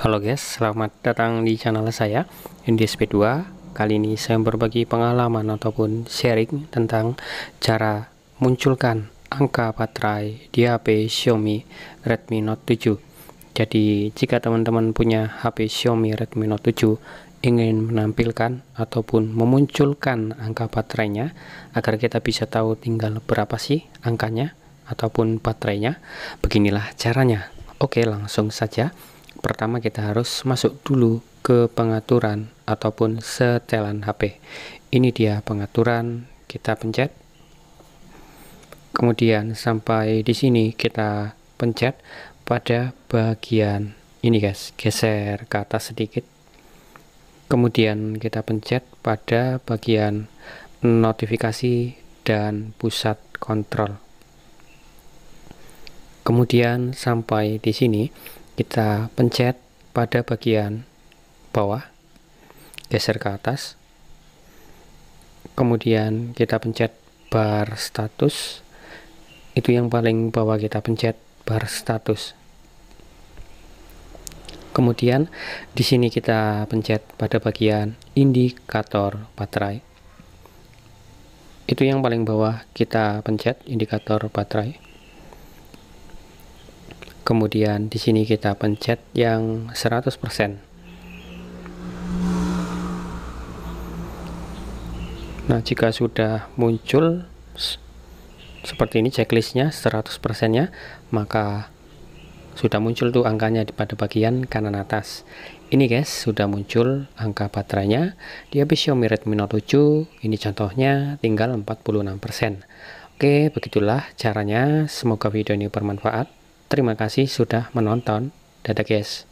Halo guys, selamat datang di channel saya NDSP2 Kali ini saya berbagi pengalaman ataupun sharing tentang cara munculkan angka baterai di HP Xiaomi Redmi Note 7 Jadi jika teman-teman punya HP Xiaomi Redmi Note 7 ingin menampilkan ataupun memunculkan angka baterainya agar kita bisa tahu tinggal berapa sih angkanya ataupun baterainya beginilah caranya Oke langsung saja pertama kita harus masuk dulu ke pengaturan ataupun setelan HP. Ini dia pengaturan, kita pencet. Kemudian sampai di sini kita pencet pada bagian ini guys, geser ke atas sedikit. Kemudian kita pencet pada bagian notifikasi dan pusat kontrol. Kemudian sampai di sini kita pencet pada bagian bawah geser ke atas kemudian kita pencet bar status itu yang paling bawah kita pencet bar status kemudian di sini kita pencet pada bagian indikator baterai itu yang paling bawah kita pencet indikator baterai kemudian di sini kita pencet yang 100% nah jika sudah muncul seperti ini checklistnya 100% nya maka sudah muncul tuh angkanya pada bagian kanan atas ini guys sudah muncul angka baterainya di bisa Xiaomi Redmi Note 7 ini contohnya tinggal 46% oke begitulah caranya semoga video ini bermanfaat Terima kasih sudah menonton. Dadah guys.